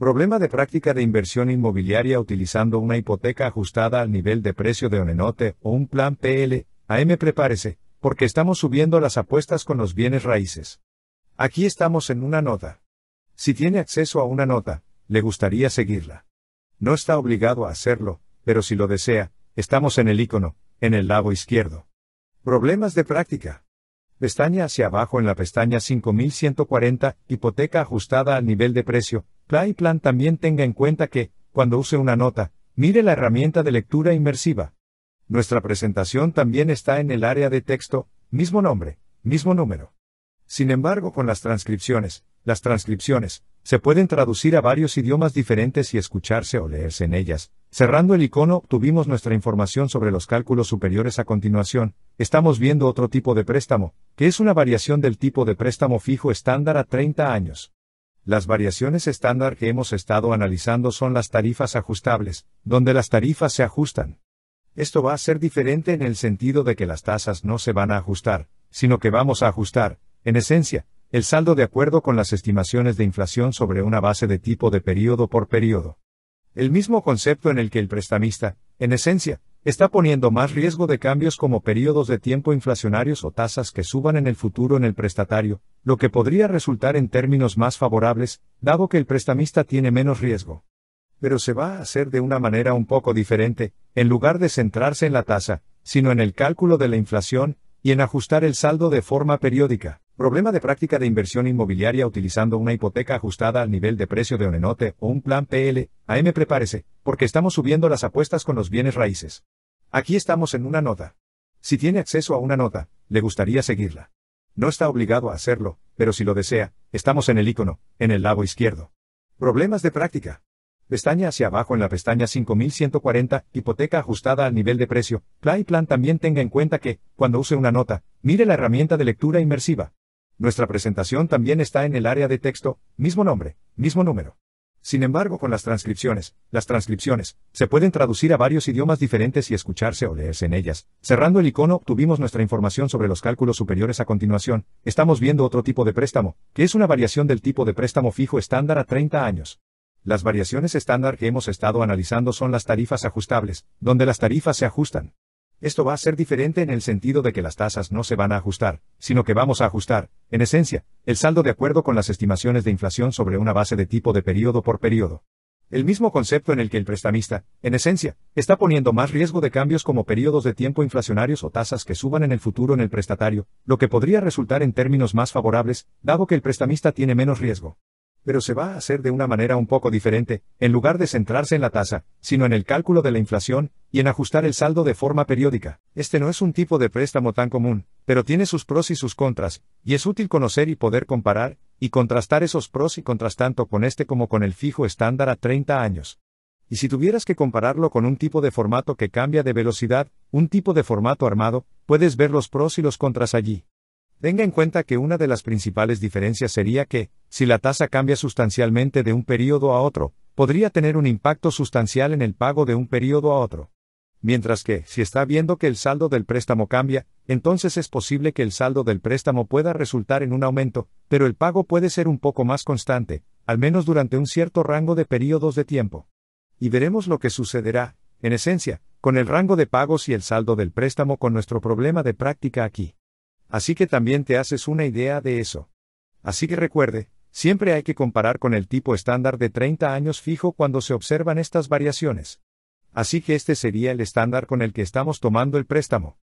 Problema de práctica de inversión inmobiliaria utilizando una hipoteca ajustada al nivel de precio de Onenote o un plan PL, AM prepárese, porque estamos subiendo las apuestas con los bienes raíces. Aquí estamos en una nota. Si tiene acceso a una nota, le gustaría seguirla. No está obligado a hacerlo, pero si lo desea, estamos en el icono, en el lado izquierdo. Problemas de práctica. Pestaña hacia abajo en la pestaña 5140, hipoteca ajustada al nivel de precio, plan también tenga en cuenta que, cuando use una nota, mire la herramienta de lectura inmersiva. Nuestra presentación también está en el área de texto, mismo nombre, mismo número. Sin embargo, con las transcripciones, las transcripciones se pueden traducir a varios idiomas diferentes y escucharse o leerse en ellas. Cerrando el icono, obtuvimos nuestra información sobre los cálculos superiores a continuación. Estamos viendo otro tipo de préstamo, que es una variación del tipo de préstamo fijo estándar a 30 años. Las variaciones estándar que hemos estado analizando son las tarifas ajustables, donde las tarifas se ajustan. Esto va a ser diferente en el sentido de que las tasas no se van a ajustar, sino que vamos a ajustar, en esencia, el saldo de acuerdo con las estimaciones de inflación sobre una base de tipo de periodo por periodo. El mismo concepto en el que el prestamista, en esencia, está poniendo más riesgo de cambios como periodos de tiempo inflacionarios o tasas que suban en el futuro en el prestatario, lo que podría resultar en términos más favorables, dado que el prestamista tiene menos riesgo. Pero se va a hacer de una manera un poco diferente, en lugar de centrarse en la tasa, sino en el cálculo de la inflación, y en ajustar el saldo de forma periódica. Problema de práctica de inversión inmobiliaria utilizando una hipoteca ajustada al nivel de precio de Onenote o un plan PL, AM prepárese, porque estamos subiendo las apuestas con los bienes raíces. Aquí estamos en una nota. Si tiene acceso a una nota, le gustaría seguirla. No está obligado a hacerlo, pero si lo desea, estamos en el icono, en el lado izquierdo. Problemas de práctica. Pestaña hacia abajo en la pestaña 5140, hipoteca ajustada al nivel de precio. Plan y Plan también tenga en cuenta que, cuando use una nota, mire la herramienta de lectura inmersiva. Nuestra presentación también está en el área de texto, mismo nombre, mismo número. Sin embargo, con las transcripciones, las transcripciones se pueden traducir a varios idiomas diferentes y escucharse o leerse en ellas. Cerrando el icono, obtuvimos nuestra información sobre los cálculos superiores a continuación. Estamos viendo otro tipo de préstamo, que es una variación del tipo de préstamo fijo estándar a 30 años. Las variaciones estándar que hemos estado analizando son las tarifas ajustables, donde las tarifas se ajustan. Esto va a ser diferente en el sentido de que las tasas no se van a ajustar, sino que vamos a ajustar, en esencia, el saldo de acuerdo con las estimaciones de inflación sobre una base de tipo de periodo por periodo. El mismo concepto en el que el prestamista, en esencia, está poniendo más riesgo de cambios como periodos de tiempo inflacionarios o tasas que suban en el futuro en el prestatario, lo que podría resultar en términos más favorables, dado que el prestamista tiene menos riesgo pero se va a hacer de una manera un poco diferente, en lugar de centrarse en la tasa, sino en el cálculo de la inflación, y en ajustar el saldo de forma periódica. Este no es un tipo de préstamo tan común, pero tiene sus pros y sus contras, y es útil conocer y poder comparar, y contrastar esos pros y contras tanto con este como con el fijo estándar a 30 años. Y si tuvieras que compararlo con un tipo de formato que cambia de velocidad, un tipo de formato armado, puedes ver los pros y los contras allí. Tenga en cuenta que una de las principales diferencias sería que, si la tasa cambia sustancialmente de un periodo a otro, podría tener un impacto sustancial en el pago de un periodo a otro. Mientras que, si está viendo que el saldo del préstamo cambia, entonces es posible que el saldo del préstamo pueda resultar en un aumento, pero el pago puede ser un poco más constante, al menos durante un cierto rango de periodos de tiempo. Y veremos lo que sucederá, en esencia, con el rango de pagos y el saldo del préstamo con nuestro problema de práctica aquí. Así que también te haces una idea de eso. Así que recuerde, siempre hay que comparar con el tipo estándar de 30 años fijo cuando se observan estas variaciones. Así que este sería el estándar con el que estamos tomando el préstamo.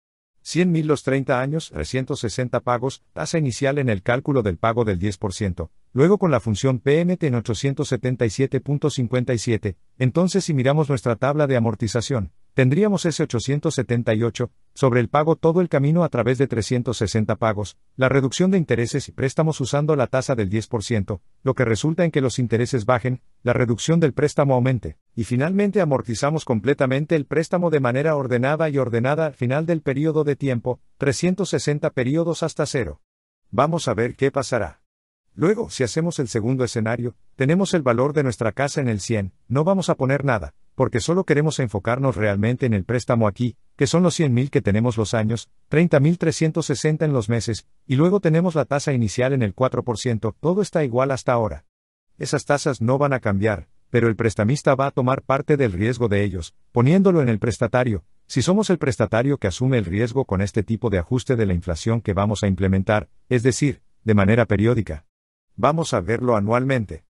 100.000 los 30 años, 360 pagos, tasa inicial en el cálculo del pago del 10%, luego con la función PMT en 877.57, entonces si miramos nuestra tabla de amortización, tendríamos ese 878, sobre el pago todo el camino a través de 360 pagos, la reducción de intereses y préstamos usando la tasa del 10%, lo que resulta en que los intereses bajen, la reducción del préstamo aumente, y finalmente amortizamos completamente el préstamo de manera ordenada y ordenada al final del periodo de tiempo, 360 periodos hasta cero. Vamos a ver qué pasará. Luego, si hacemos el segundo escenario, tenemos el valor de nuestra casa en el 100, no vamos a poner nada, porque solo queremos enfocarnos realmente en el préstamo aquí, que son los 100.000 que tenemos los años, 30.360 en los meses, y luego tenemos la tasa inicial en el 4%, todo está igual hasta ahora. Esas tasas no van a cambiar, pero el prestamista va a tomar parte del riesgo de ellos, poniéndolo en el prestatario. Si somos el prestatario que asume el riesgo con este tipo de ajuste de la inflación que vamos a implementar, es decir, de manera periódica. Vamos a verlo anualmente.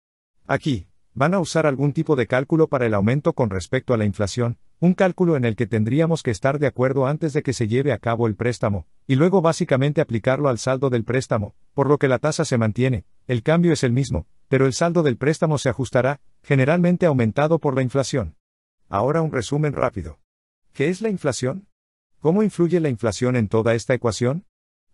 Aquí, van a usar algún tipo de cálculo para el aumento con respecto a la inflación, un cálculo en el que tendríamos que estar de acuerdo antes de que se lleve a cabo el préstamo, y luego básicamente aplicarlo al saldo del préstamo, por lo que la tasa se mantiene, el cambio es el mismo, pero el saldo del préstamo se ajustará, generalmente aumentado por la inflación. Ahora un resumen rápido. ¿Qué es la inflación? ¿Cómo influye la inflación en toda esta ecuación?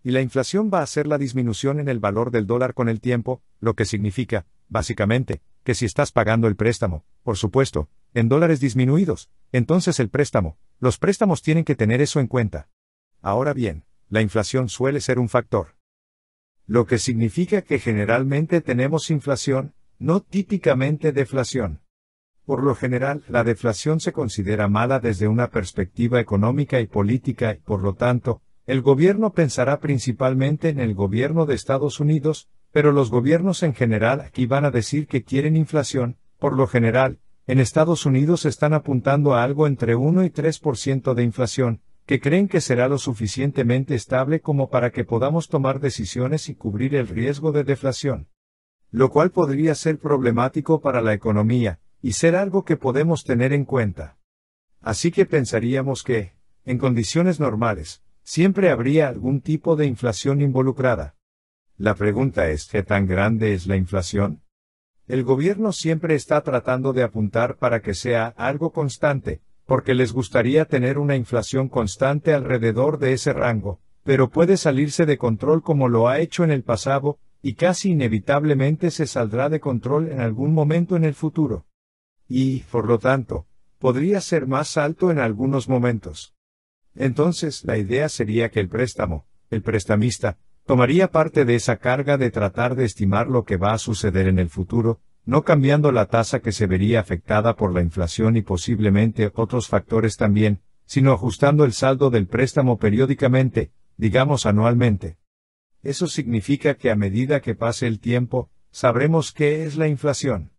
Y la inflación va a ser la disminución en el valor del dólar con el tiempo, lo que significa, básicamente, que si estás pagando el préstamo, por supuesto, en dólares disminuidos, entonces el préstamo, los préstamos tienen que tener eso en cuenta. Ahora bien, la inflación suele ser un factor. Lo que significa que generalmente tenemos inflación, no típicamente deflación. Por lo general, la deflación se considera mala desde una perspectiva económica y política y por lo tanto, el gobierno pensará principalmente en el gobierno de Estados Unidos, pero los gobiernos en general aquí van a decir que quieren inflación, por lo general, en Estados Unidos están apuntando a algo entre 1 y 3% de inflación, que creen que será lo suficientemente estable como para que podamos tomar decisiones y cubrir el riesgo de deflación. Lo cual podría ser problemático para la economía, y ser algo que podemos tener en cuenta. Así que pensaríamos que, en condiciones normales, siempre habría algún tipo de inflación involucrada. La pregunta es, ¿qué tan grande es la inflación? El gobierno siempre está tratando de apuntar para que sea algo constante, porque les gustaría tener una inflación constante alrededor de ese rango, pero puede salirse de control como lo ha hecho en el pasado, y casi inevitablemente se saldrá de control en algún momento en el futuro. Y, por lo tanto, podría ser más alto en algunos momentos. Entonces, la idea sería que el préstamo, el prestamista, tomaría parte de esa carga de tratar de estimar lo que va a suceder en el futuro, no cambiando la tasa que se vería afectada por la inflación y posiblemente otros factores también, sino ajustando el saldo del préstamo periódicamente, digamos anualmente. Eso significa que a medida que pase el tiempo, sabremos qué es la inflación.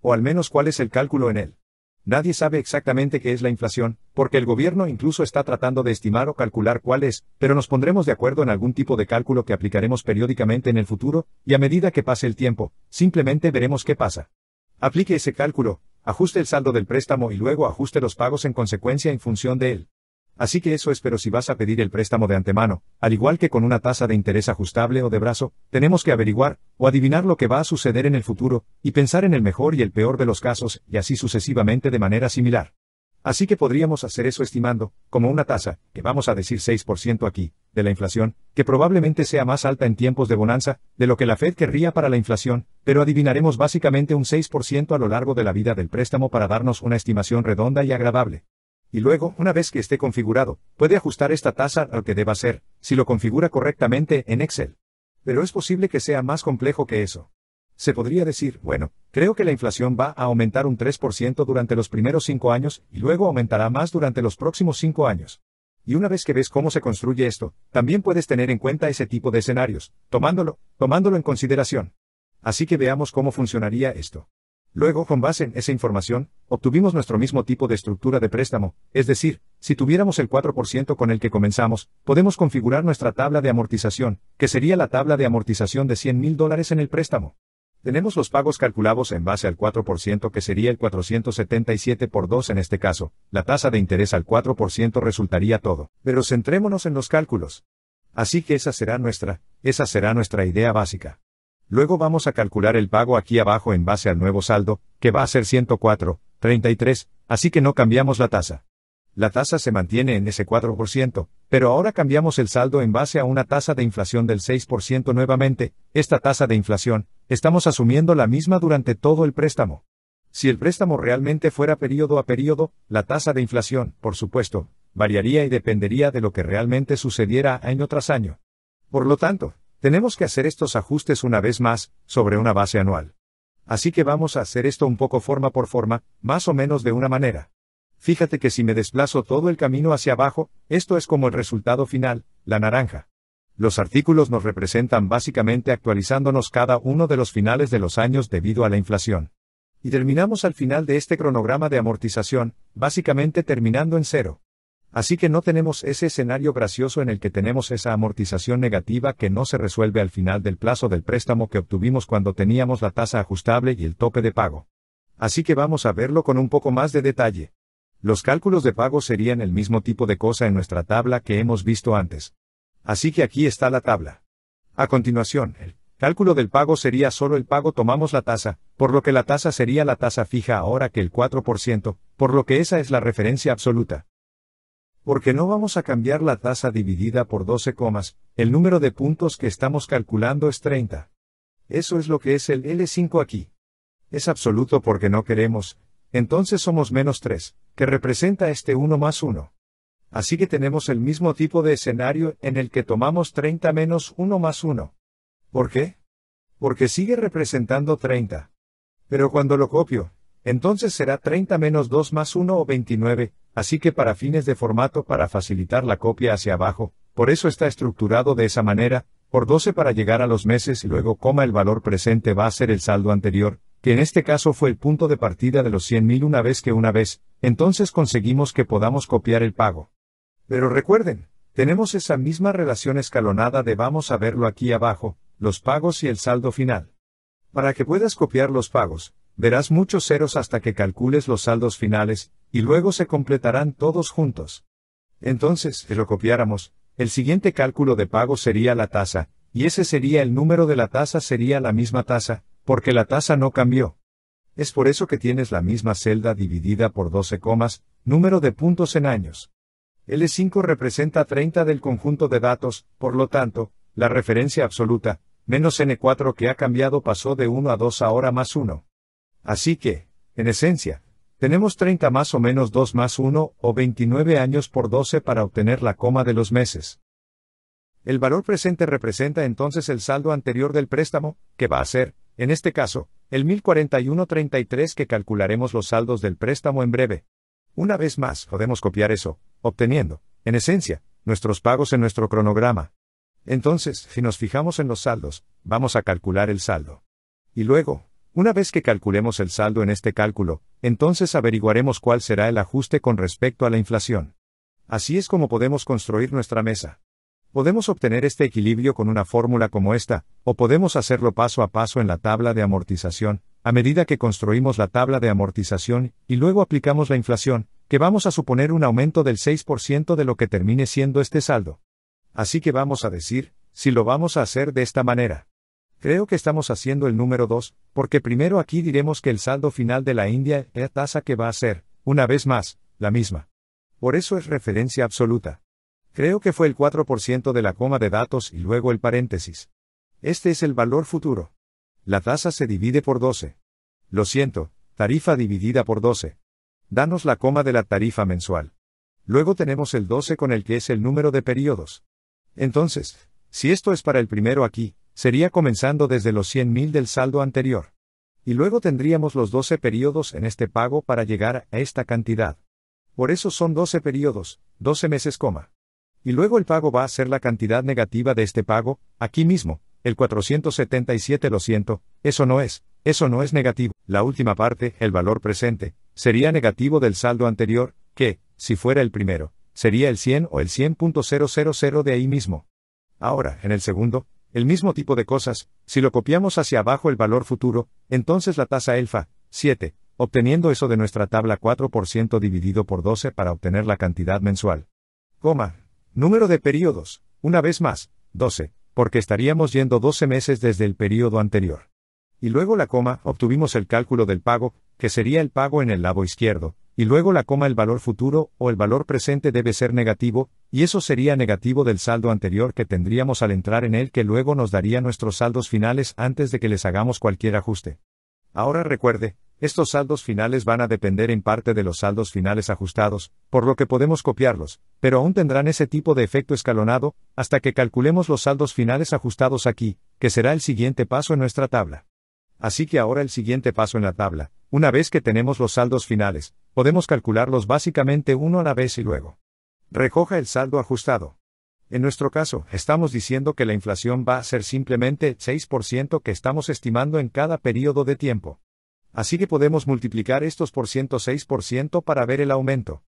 O al menos cuál es el cálculo en él. Nadie sabe exactamente qué es la inflación, porque el gobierno incluso está tratando de estimar o calcular cuál es, pero nos pondremos de acuerdo en algún tipo de cálculo que aplicaremos periódicamente en el futuro, y a medida que pase el tiempo, simplemente veremos qué pasa. Aplique ese cálculo, ajuste el saldo del préstamo y luego ajuste los pagos en consecuencia en función de él. Así que eso es pero si vas a pedir el préstamo de antemano, al igual que con una tasa de interés ajustable o de brazo, tenemos que averiguar, o adivinar lo que va a suceder en el futuro, y pensar en el mejor y el peor de los casos, y así sucesivamente de manera similar. Así que podríamos hacer eso estimando, como una tasa, que vamos a decir 6% aquí, de la inflación, que probablemente sea más alta en tiempos de bonanza, de lo que la Fed querría para la inflación, pero adivinaremos básicamente un 6% a lo largo de la vida del préstamo para darnos una estimación redonda y agradable y luego, una vez que esté configurado, puede ajustar esta tasa al que deba ser, si lo configura correctamente en Excel. Pero es posible que sea más complejo que eso. Se podría decir, bueno, creo que la inflación va a aumentar un 3% durante los primeros 5 años y luego aumentará más durante los próximos 5 años. Y una vez que ves cómo se construye esto, también puedes tener en cuenta ese tipo de escenarios, tomándolo, tomándolo en consideración. Así que veamos cómo funcionaría esto. Luego, con base en esa información, obtuvimos nuestro mismo tipo de estructura de préstamo, es decir, si tuviéramos el 4% con el que comenzamos, podemos configurar nuestra tabla de amortización, que sería la tabla de amortización de 100 mil dólares en el préstamo. Tenemos los pagos calculados en base al 4% que sería el 477 por 2 en este caso, la tasa de interés al 4% resultaría todo. Pero centrémonos en los cálculos. Así que esa será nuestra, esa será nuestra idea básica. Luego vamos a calcular el pago aquí abajo en base al nuevo saldo, que va a ser 104,33, así que no cambiamos la tasa. La tasa se mantiene en ese 4%, pero ahora cambiamos el saldo en base a una tasa de inflación del 6% nuevamente, esta tasa de inflación, estamos asumiendo la misma durante todo el préstamo. Si el préstamo realmente fuera periodo a periodo, la tasa de inflación, por supuesto, variaría y dependería de lo que realmente sucediera año tras año. Por lo tanto, tenemos que hacer estos ajustes una vez más, sobre una base anual. Así que vamos a hacer esto un poco forma por forma, más o menos de una manera. Fíjate que si me desplazo todo el camino hacia abajo, esto es como el resultado final, la naranja. Los artículos nos representan básicamente actualizándonos cada uno de los finales de los años debido a la inflación. Y terminamos al final de este cronograma de amortización, básicamente terminando en cero. Así que no tenemos ese escenario gracioso en el que tenemos esa amortización negativa que no se resuelve al final del plazo del préstamo que obtuvimos cuando teníamos la tasa ajustable y el tope de pago. Así que vamos a verlo con un poco más de detalle. Los cálculos de pago serían el mismo tipo de cosa en nuestra tabla que hemos visto antes. Así que aquí está la tabla. A continuación, el cálculo del pago sería solo el pago tomamos la tasa, por lo que la tasa sería la tasa fija ahora que el 4%, por lo que esa es la referencia absoluta porque no vamos a cambiar la tasa dividida por 12 comas, el número de puntos que estamos calculando es 30. Eso es lo que es el L5 aquí. Es absoluto porque no queremos, entonces somos menos 3, que representa este 1 más 1. Así que tenemos el mismo tipo de escenario en el que tomamos 30 menos 1 más 1. ¿Por qué? Porque sigue representando 30. Pero cuando lo copio, entonces será 30 menos 2 más 1 o 29, así que para fines de formato para facilitar la copia hacia abajo, por eso está estructurado de esa manera, por 12 para llegar a los meses y luego coma el valor presente va a ser el saldo anterior, que en este caso fue el punto de partida de los 100.000 una vez que una vez, entonces conseguimos que podamos copiar el pago. Pero recuerden, tenemos esa misma relación escalonada de vamos a verlo aquí abajo, los pagos y el saldo final. Para que puedas copiar los pagos, verás muchos ceros hasta que calcules los saldos finales, y luego se completarán todos juntos. Entonces, si lo copiáramos, el siguiente cálculo de pago sería la tasa, y ese sería el número de la tasa sería la misma tasa, porque la tasa no cambió. Es por eso que tienes la misma celda dividida por 12 comas, número de puntos en años. L5 representa 30 del conjunto de datos, por lo tanto, la referencia absoluta, menos N4 que ha cambiado pasó de 1 a 2 ahora más 1. Así que, en esencia, tenemos 30 más o menos 2 más 1, o 29 años por 12 para obtener la coma de los meses. El valor presente representa entonces el saldo anterior del préstamo, que va a ser, en este caso, el 1041.33 que calcularemos los saldos del préstamo en breve. Una vez más, podemos copiar eso, obteniendo, en esencia, nuestros pagos en nuestro cronograma. Entonces, si nos fijamos en los saldos, vamos a calcular el saldo. Y luego, una vez que calculemos el saldo en este cálculo, entonces averiguaremos cuál será el ajuste con respecto a la inflación. Así es como podemos construir nuestra mesa. Podemos obtener este equilibrio con una fórmula como esta, o podemos hacerlo paso a paso en la tabla de amortización, a medida que construimos la tabla de amortización, y luego aplicamos la inflación, que vamos a suponer un aumento del 6% de lo que termine siendo este saldo. Así que vamos a decir, si lo vamos a hacer de esta manera. Creo que estamos haciendo el número 2, porque primero aquí diremos que el saldo final de la India es tasa que va a ser, una vez más, la misma. Por eso es referencia absoluta. Creo que fue el 4% de la coma de datos y luego el paréntesis. Este es el valor futuro. La tasa se divide por 12. Lo siento, tarifa dividida por 12. Danos la coma de la tarifa mensual. Luego tenemos el 12 con el que es el número de periodos. Entonces, si esto es para el primero aquí, Sería comenzando desde los 100.000 del saldo anterior. Y luego tendríamos los 12 periodos en este pago para llegar a esta cantidad. Por eso son 12 periodos, 12 meses, coma. Y luego el pago va a ser la cantidad negativa de este pago, aquí mismo, el 477 lo siento, eso no es, eso no es negativo. La última parte, el valor presente, sería negativo del saldo anterior, que, si fuera el primero, sería el 100 o el 100.000 de ahí mismo. Ahora, en el segundo, el mismo tipo de cosas, si lo copiamos hacia abajo el valor futuro, entonces la tasa alfa, 7, obteniendo eso de nuestra tabla 4% dividido por 12 para obtener la cantidad mensual. Coma. Número de periodos, una vez más, 12, porque estaríamos yendo 12 meses desde el periodo anterior. Y luego la coma, obtuvimos el cálculo del pago, que sería el pago en el lado izquierdo, y luego la coma el valor futuro o el valor presente debe ser negativo, y eso sería negativo del saldo anterior que tendríamos al entrar en él que luego nos daría nuestros saldos finales antes de que les hagamos cualquier ajuste. Ahora recuerde, estos saldos finales van a depender en parte de los saldos finales ajustados, por lo que podemos copiarlos, pero aún tendrán ese tipo de efecto escalonado, hasta que calculemos los saldos finales ajustados aquí, que será el siguiente paso en nuestra tabla. Así que ahora el siguiente paso en la tabla, una vez que tenemos los saldos finales, podemos calcularlos básicamente uno a la vez y luego Recoja el saldo ajustado. En nuestro caso, estamos diciendo que la inflación va a ser simplemente 6% que estamos estimando en cada periodo de tiempo. Así que podemos multiplicar estos por 106% para ver el aumento.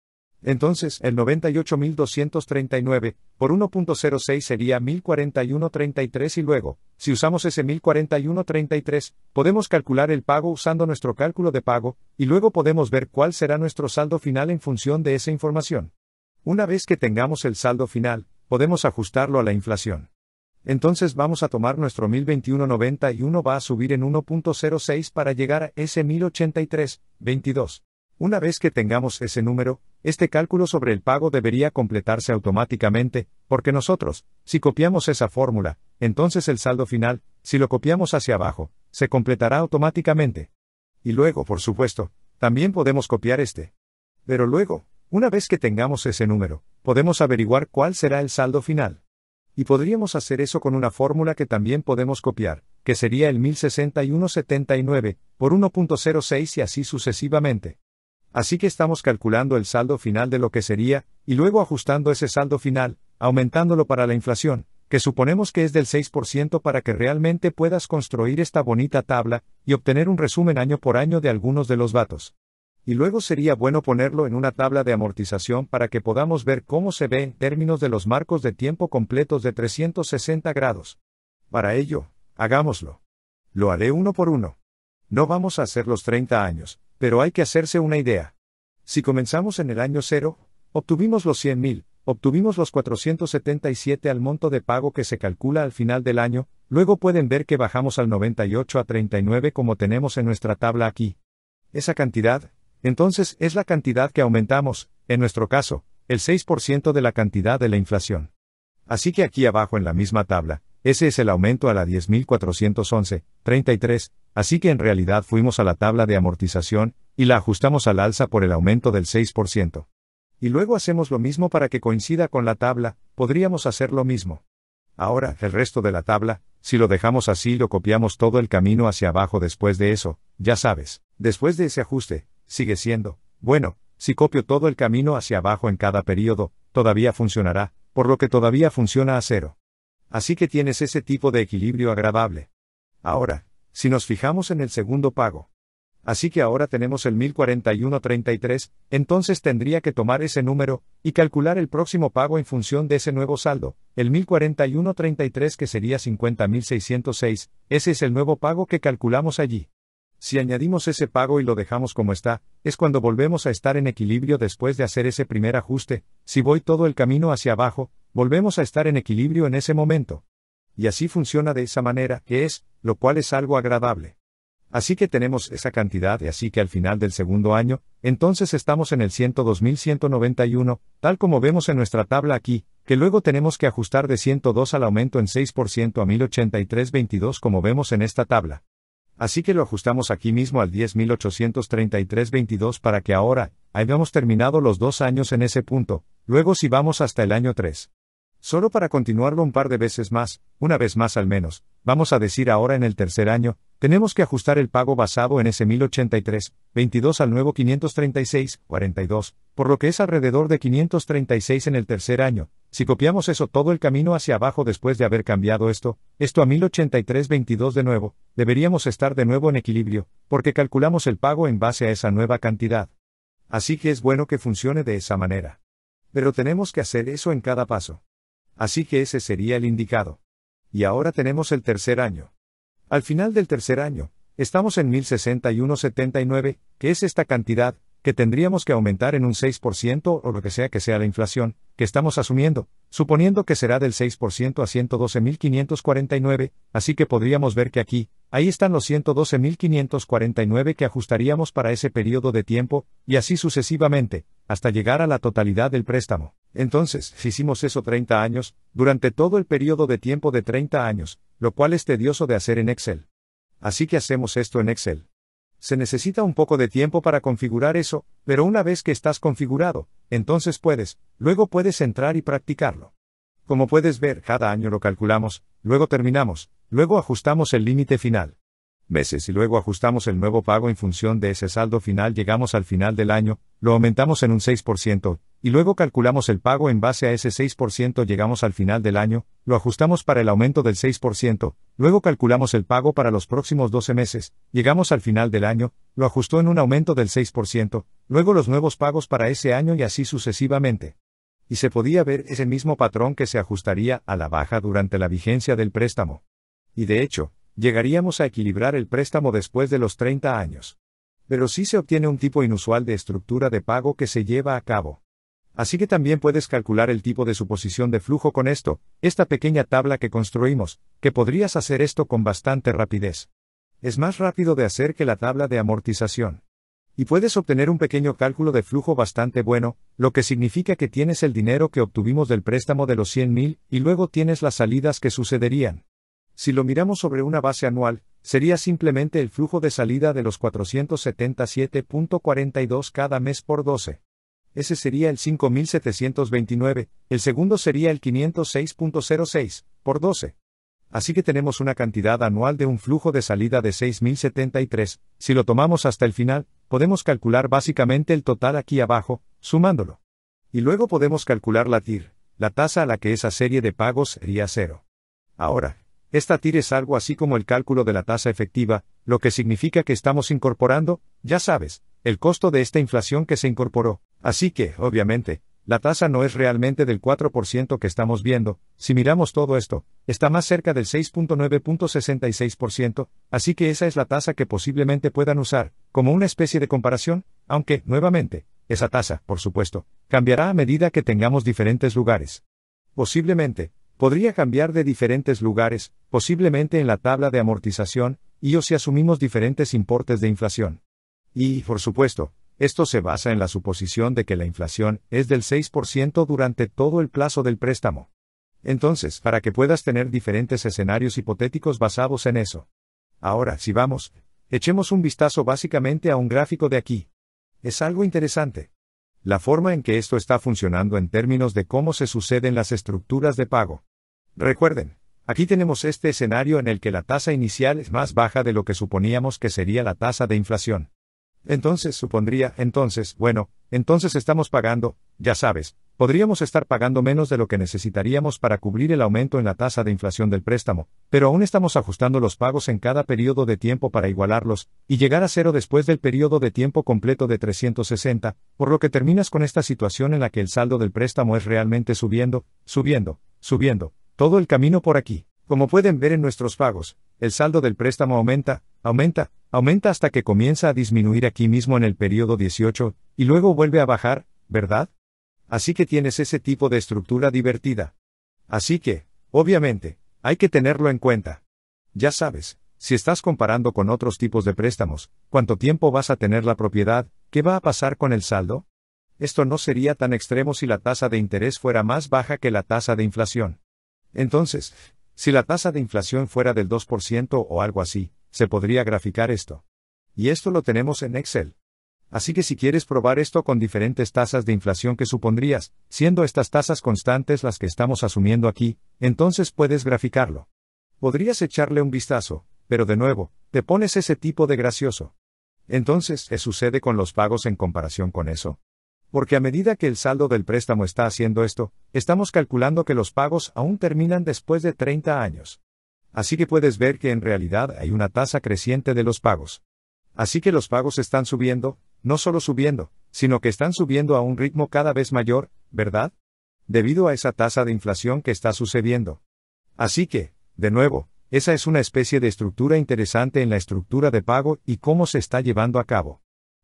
Entonces, el 98.239 por 1.06 sería 1.041.33 y luego, si usamos ese 1.041.33, podemos calcular el pago usando nuestro cálculo de pago, y luego podemos ver cuál será nuestro saldo final en función de esa información. Una vez que tengamos el saldo final, podemos ajustarlo a la inflación. Entonces vamos a tomar nuestro y uno va a subir en 1.06 para llegar a ese 1083.22. Una vez que tengamos ese número, este cálculo sobre el pago debería completarse automáticamente, porque nosotros, si copiamos esa fórmula, entonces el saldo final, si lo copiamos hacia abajo, se completará automáticamente. Y luego, por supuesto, también podemos copiar este. Pero luego, una vez que tengamos ese número, podemos averiguar cuál será el saldo final. Y podríamos hacer eso con una fórmula que también podemos copiar, que sería el 1061,79, por 1.06 y así sucesivamente. Así que estamos calculando el saldo final de lo que sería, y luego ajustando ese saldo final, aumentándolo para la inflación, que suponemos que es del 6% para que realmente puedas construir esta bonita tabla y obtener un resumen año por año de algunos de los datos. Y luego sería bueno ponerlo en una tabla de amortización para que podamos ver cómo se ve en términos de los marcos de tiempo completos de 360 grados. Para ello, hagámoslo. Lo haré uno por uno. No vamos a hacer los 30 años, pero hay que hacerse una idea. Si comenzamos en el año cero, obtuvimos los 100.000, obtuvimos los 477 al monto de pago que se calcula al final del año, luego pueden ver que bajamos al 98 a 39 como tenemos en nuestra tabla aquí. Esa cantidad, entonces es la cantidad que aumentamos, en nuestro caso, el 6% de la cantidad de la inflación. Así que aquí abajo en la misma tabla, ese es el aumento a la 10,411,33, así que en realidad fuimos a la tabla de amortización, y la ajustamos al alza por el aumento del 6%. Y luego hacemos lo mismo para que coincida con la tabla, podríamos hacer lo mismo. Ahora, el resto de la tabla, si lo dejamos así lo copiamos todo el camino hacia abajo después de eso, ya sabes, después de ese ajuste, sigue siendo, bueno, si copio todo el camino hacia abajo en cada periodo, todavía funcionará, por lo que todavía funciona a cero. Así que tienes ese tipo de equilibrio agradable. Ahora, si nos fijamos en el segundo pago. Así que ahora tenemos el 1041.33, entonces tendría que tomar ese número, y calcular el próximo pago en función de ese nuevo saldo, el 1041.33 que sería 50.606, ese es el nuevo pago que calculamos allí. Si añadimos ese pago y lo dejamos como está, es cuando volvemos a estar en equilibrio después de hacer ese primer ajuste, si voy todo el camino hacia abajo, volvemos a estar en equilibrio en ese momento. Y así funciona de esa manera, que es, lo cual es algo agradable. Así que tenemos esa cantidad y así que al final del segundo año, entonces estamos en el 102.191, tal como vemos en nuestra tabla aquí, que luego tenemos que ajustar de 102 al aumento en 6% a 1083.22 como vemos en esta tabla. Así que lo ajustamos aquí mismo al 10.833.22 para que ahora, hayamos terminado los dos años en ese punto, luego si vamos hasta el año 3. Solo para continuarlo un par de veces más, una vez más al menos, vamos a decir ahora en el tercer año, tenemos que ajustar el pago basado en ese 1.083.22 al nuevo 536.42, por lo que es alrededor de 536 en el tercer año, si copiamos eso todo el camino hacia abajo después de haber cambiado esto, esto a 1083.22 de nuevo, deberíamos estar de nuevo en equilibrio, porque calculamos el pago en base a esa nueva cantidad. Así que es bueno que funcione de esa manera. Pero tenemos que hacer eso en cada paso. Así que ese sería el indicado. Y ahora tenemos el tercer año. Al final del tercer año, estamos en 1061.79, que es esta cantidad, que tendríamos que aumentar en un 6% o lo que sea que sea la inflación, que estamos asumiendo, suponiendo que será del 6% a 112.549, así que podríamos ver que aquí, ahí están los 112.549 que ajustaríamos para ese periodo de tiempo, y así sucesivamente, hasta llegar a la totalidad del préstamo. Entonces, si hicimos eso 30 años, durante todo el periodo de tiempo de 30 años, lo cual es tedioso de hacer en Excel. Así que hacemos esto en Excel se necesita un poco de tiempo para configurar eso, pero una vez que estás configurado, entonces puedes, luego puedes entrar y practicarlo. Como puedes ver, cada año lo calculamos, luego terminamos, luego ajustamos el límite final. Meses y luego ajustamos el nuevo pago en función de ese saldo final, llegamos al final del año, lo aumentamos en un 6%, y luego calculamos el pago en base a ese 6%, llegamos al final del año, lo ajustamos para el aumento del 6%, luego calculamos el pago para los próximos 12 meses, llegamos al final del año, lo ajustó en un aumento del 6%, luego los nuevos pagos para ese año y así sucesivamente. Y se podía ver ese mismo patrón que se ajustaría a la baja durante la vigencia del préstamo. Y de hecho, llegaríamos a equilibrar el préstamo después de los 30 años. Pero sí se obtiene un tipo inusual de estructura de pago que se lleva a cabo. Así que también puedes calcular el tipo de suposición de flujo con esto, esta pequeña tabla que construimos, que podrías hacer esto con bastante rapidez. Es más rápido de hacer que la tabla de amortización. Y puedes obtener un pequeño cálculo de flujo bastante bueno, lo que significa que tienes el dinero que obtuvimos del préstamo de los 100.000 y luego tienes las salidas que sucederían. Si lo miramos sobre una base anual, sería simplemente el flujo de salida de los 477.42 cada mes por 12 ese sería el 5729, el segundo sería el 506.06, por 12. Así que tenemos una cantidad anual de un flujo de salida de 6073, si lo tomamos hasta el final, podemos calcular básicamente el total aquí abajo, sumándolo. Y luego podemos calcular la TIR, la tasa a la que esa serie de pagos sería cero. Ahora, esta TIR es algo así como el cálculo de la tasa efectiva, lo que significa que estamos incorporando, ya sabes, el costo de esta inflación que se incorporó. Así que, obviamente, la tasa no es realmente del 4% que estamos viendo, si miramos todo esto, está más cerca del 6.9.66%, así que esa es la tasa que posiblemente puedan usar, como una especie de comparación, aunque, nuevamente, esa tasa, por supuesto, cambiará a medida que tengamos diferentes lugares. Posiblemente, podría cambiar de diferentes lugares, posiblemente en la tabla de amortización, y o si asumimos diferentes importes de inflación. Y, por supuesto, esto se basa en la suposición de que la inflación es del 6% durante todo el plazo del préstamo. Entonces, para que puedas tener diferentes escenarios hipotéticos basados en eso. Ahora, si vamos, echemos un vistazo básicamente a un gráfico de aquí. Es algo interesante. La forma en que esto está funcionando en términos de cómo se suceden las estructuras de pago. Recuerden, aquí tenemos este escenario en el que la tasa inicial es más baja de lo que suponíamos que sería la tasa de inflación. Entonces supondría, entonces, bueno, entonces estamos pagando, ya sabes, podríamos estar pagando menos de lo que necesitaríamos para cubrir el aumento en la tasa de inflación del préstamo, pero aún estamos ajustando los pagos en cada periodo de tiempo para igualarlos, y llegar a cero después del periodo de tiempo completo de 360, por lo que terminas con esta situación en la que el saldo del préstamo es realmente subiendo, subiendo, subiendo, todo el camino por aquí. Como pueden ver en nuestros pagos, el saldo del préstamo aumenta, Aumenta, aumenta hasta que comienza a disminuir aquí mismo en el periodo 18, y luego vuelve a bajar, ¿verdad? Así que tienes ese tipo de estructura divertida. Así que, obviamente, hay que tenerlo en cuenta. Ya sabes, si estás comparando con otros tipos de préstamos, cuánto tiempo vas a tener la propiedad, qué va a pasar con el saldo. Esto no sería tan extremo si la tasa de interés fuera más baja que la tasa de inflación. Entonces, si la tasa de inflación fuera del 2% o algo así, se podría graficar esto. Y esto lo tenemos en Excel. Así que si quieres probar esto con diferentes tasas de inflación que supondrías, siendo estas tasas constantes las que estamos asumiendo aquí, entonces puedes graficarlo. Podrías echarle un vistazo, pero de nuevo, te pones ese tipo de gracioso. Entonces, ¿qué sucede con los pagos en comparación con eso? Porque a medida que el saldo del préstamo está haciendo esto, estamos calculando que los pagos aún terminan después de 30 años. Así que puedes ver que en realidad hay una tasa creciente de los pagos. Así que los pagos están subiendo, no solo subiendo, sino que están subiendo a un ritmo cada vez mayor, ¿verdad? Debido a esa tasa de inflación que está sucediendo. Así que, de nuevo, esa es una especie de estructura interesante en la estructura de pago y cómo se está llevando a cabo.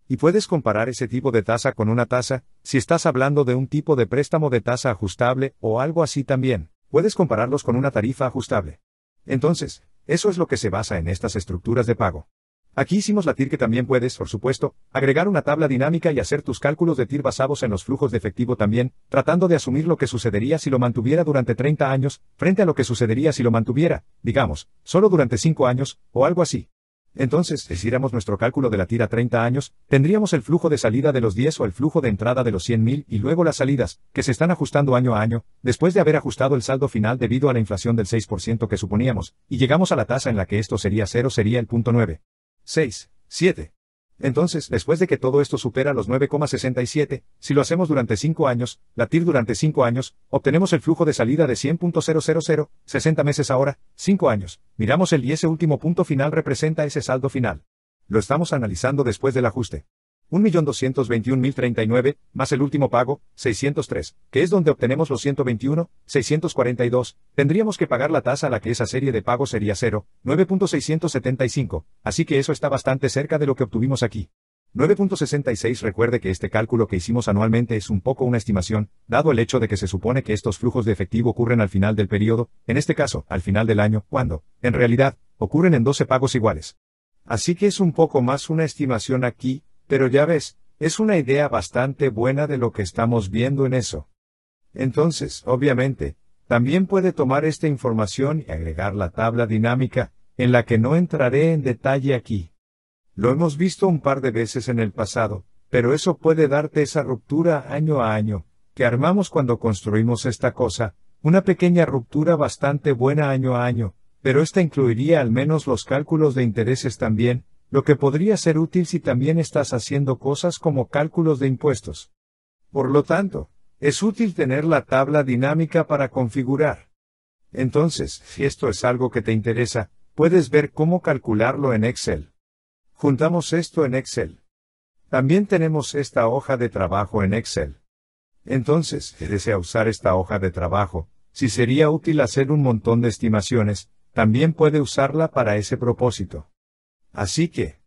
Y puedes comparar ese tipo de tasa con una tasa, si estás hablando de un tipo de préstamo de tasa ajustable o algo así también, puedes compararlos con una tarifa ajustable. Entonces, eso es lo que se basa en estas estructuras de pago. Aquí hicimos la TIR que también puedes, por supuesto, agregar una tabla dinámica y hacer tus cálculos de TIR basados en los flujos de efectivo también, tratando de asumir lo que sucedería si lo mantuviera durante 30 años, frente a lo que sucedería si lo mantuviera, digamos, solo durante 5 años, o algo así. Entonces, si hiciéramos nuestro cálculo de la tira 30 años, tendríamos el flujo de salida de los 10 o el flujo de entrada de los 100.000 y luego las salidas, que se están ajustando año a año, después de haber ajustado el saldo final debido a la inflación del 6% que suponíamos, y llegamos a la tasa en la que esto sería 0 sería el punto 9. 6. 7. Entonces, después de que todo esto supera los 9,67, si lo hacemos durante 5 años, la TIR durante 5 años, obtenemos el flujo de salida de 100.000, 60 meses ahora, 5 años. Miramos el y ese último punto final representa ese saldo final. Lo estamos analizando después del ajuste. 1.221.039, más el último pago, 603, que es donde obtenemos los 121, 642, tendríamos que pagar la tasa a la que esa serie de pagos sería 0, 9.675, así que eso está bastante cerca de lo que obtuvimos aquí. 9.66 Recuerde que este cálculo que hicimos anualmente es un poco una estimación, dado el hecho de que se supone que estos flujos de efectivo ocurren al final del periodo, en este caso, al final del año, cuando, en realidad, ocurren en 12 pagos iguales. Así que es un poco más una estimación aquí, pero ya ves, es una idea bastante buena de lo que estamos viendo en eso. Entonces, obviamente, también puede tomar esta información y agregar la tabla dinámica, en la que no entraré en detalle aquí. Lo hemos visto un par de veces en el pasado, pero eso puede darte esa ruptura año a año, que armamos cuando construimos esta cosa, una pequeña ruptura bastante buena año a año, pero esta incluiría al menos los cálculos de intereses también, lo que podría ser útil si también estás haciendo cosas como cálculos de impuestos. Por lo tanto, es útil tener la tabla dinámica para configurar. Entonces, si esto es algo que te interesa, puedes ver cómo calcularlo en Excel. Juntamos esto en Excel. También tenemos esta hoja de trabajo en Excel. Entonces, si desea usar esta hoja de trabajo, si sería útil hacer un montón de estimaciones, también puede usarla para ese propósito. Así que,